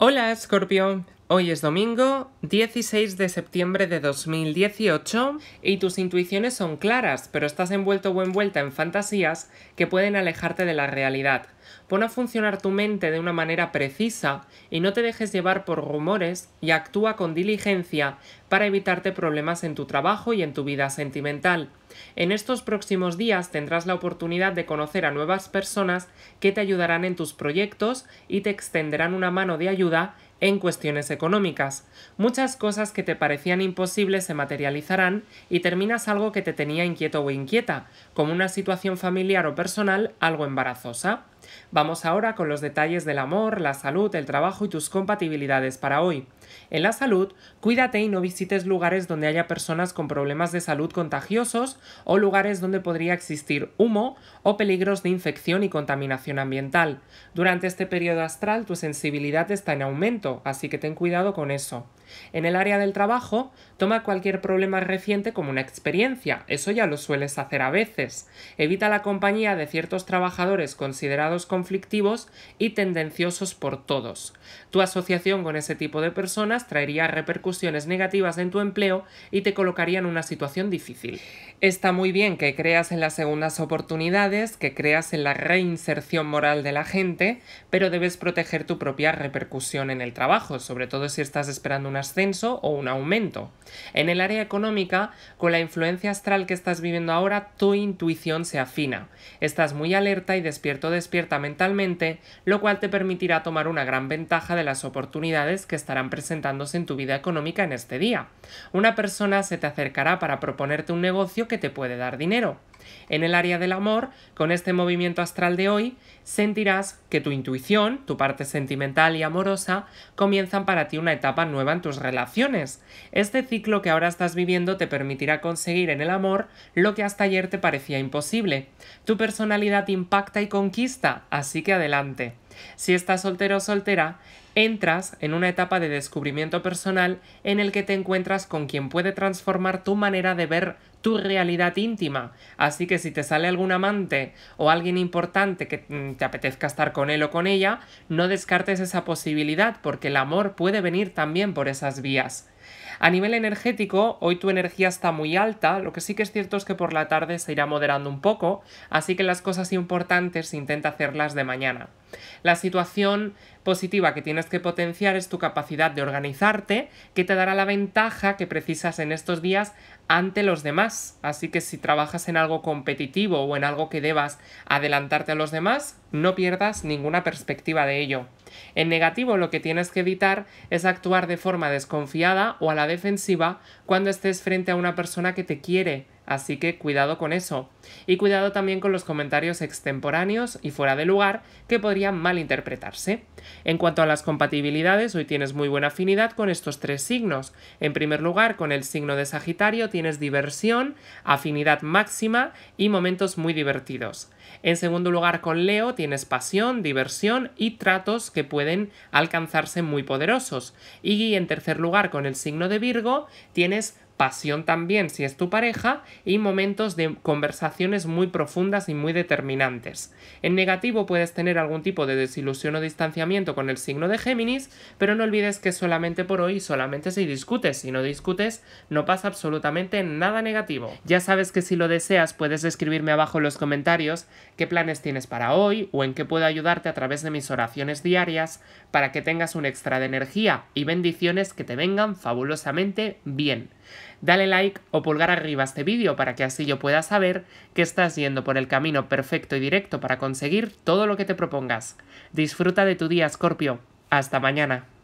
Hola Scorpio, Hoy es domingo 16 de septiembre de 2018 y tus intuiciones son claras, pero estás envuelto o envuelta en fantasías que pueden alejarte de la realidad. Pon a funcionar tu mente de una manera precisa y no te dejes llevar por rumores y actúa con diligencia para evitarte problemas en tu trabajo y en tu vida sentimental. En estos próximos días tendrás la oportunidad de conocer a nuevas personas que te ayudarán en tus proyectos y te extenderán una mano de ayuda en cuestiones económicas. Muchas cosas que te parecían imposibles se materializarán y terminas algo que te tenía inquieto o inquieta, como una situación familiar o personal algo embarazosa. Vamos ahora con los detalles del amor, la salud, el trabajo y tus compatibilidades para hoy. En la salud, cuídate y no visites lugares donde haya personas con problemas de salud contagiosos o lugares donde podría existir humo o peligros de infección y contaminación ambiental. Durante este periodo astral tu sensibilidad está en aumento, así que ten cuidado con eso. En el área del trabajo, toma cualquier problema reciente como una experiencia, eso ya lo sueles hacer a veces. Evita la compañía de ciertos trabajadores considerados conflictivos y tendenciosos por todos. Tu asociación con ese tipo de personas traería repercusiones negativas en tu empleo y te colocaría en una situación difícil. Está muy bien que creas en las segundas oportunidades, que creas en la reinserción moral de la gente, pero debes proteger tu propia repercusión en el trabajo, sobre todo si estás esperando una ascenso o un aumento. En el área económica, con la influencia astral que estás viviendo ahora, tu intuición se afina. Estás muy alerta y despierto despierta mentalmente, lo cual te permitirá tomar una gran ventaja de las oportunidades que estarán presentándose en tu vida económica en este día. Una persona se te acercará para proponerte un negocio que te puede dar dinero en el área del amor, con este movimiento astral de hoy, sentirás que tu intuición, tu parte sentimental y amorosa, comienzan para ti una etapa nueva en tus relaciones. Este ciclo que ahora estás viviendo te permitirá conseguir en el amor lo que hasta ayer te parecía imposible. Tu personalidad impacta y conquista, así que adelante. Si estás soltero o soltera, entras en una etapa de descubrimiento personal en el que te encuentras con quien puede transformar tu manera de ver tu realidad íntima. Así que si te sale algún amante o alguien importante que mm, te apetezca estar con él o con ella, no descartes esa posibilidad porque el amor puede venir también por esas vías. A nivel energético, hoy tu energía está muy alta, lo que sí que es cierto es que por la tarde se irá moderando un poco, así que las cosas importantes intenta hacerlas de mañana. La situación positiva que tienes que potenciar es tu capacidad de organizarte, que te dará la ventaja que precisas en estos días ante los demás. Así que si trabajas en algo competitivo o en algo que debas adelantarte a los demás, no pierdas ninguna perspectiva de ello. En negativo lo que tienes que evitar es actuar de forma desconfiada o a la defensiva cuando estés frente a una persona que te quiere Así que cuidado con eso. Y cuidado también con los comentarios extemporáneos y fuera de lugar que podrían malinterpretarse. En cuanto a las compatibilidades, hoy tienes muy buena afinidad con estos tres signos. En primer lugar, con el signo de Sagitario tienes diversión, afinidad máxima y momentos muy divertidos. En segundo lugar, con Leo tienes pasión, diversión y tratos que pueden alcanzarse muy poderosos. Y en tercer lugar, con el signo de Virgo, tienes pasión también si es tu pareja y momentos de conversaciones muy profundas y muy determinantes. En negativo puedes tener algún tipo de desilusión o distanciamiento con el signo de Géminis, pero no olvides que solamente por hoy solamente si discutes, si no discutes no pasa absolutamente nada negativo. Ya sabes que si lo deseas puedes escribirme abajo en los comentarios qué planes tienes para hoy o en qué puedo ayudarte a través de mis oraciones diarias para que tengas un extra de energía y bendiciones que te vengan fabulosamente bien. Dale like o pulgar arriba a este vídeo para que así yo pueda saber que estás yendo por el camino perfecto y directo para conseguir todo lo que te propongas. Disfruta de tu día, Scorpio. Hasta mañana.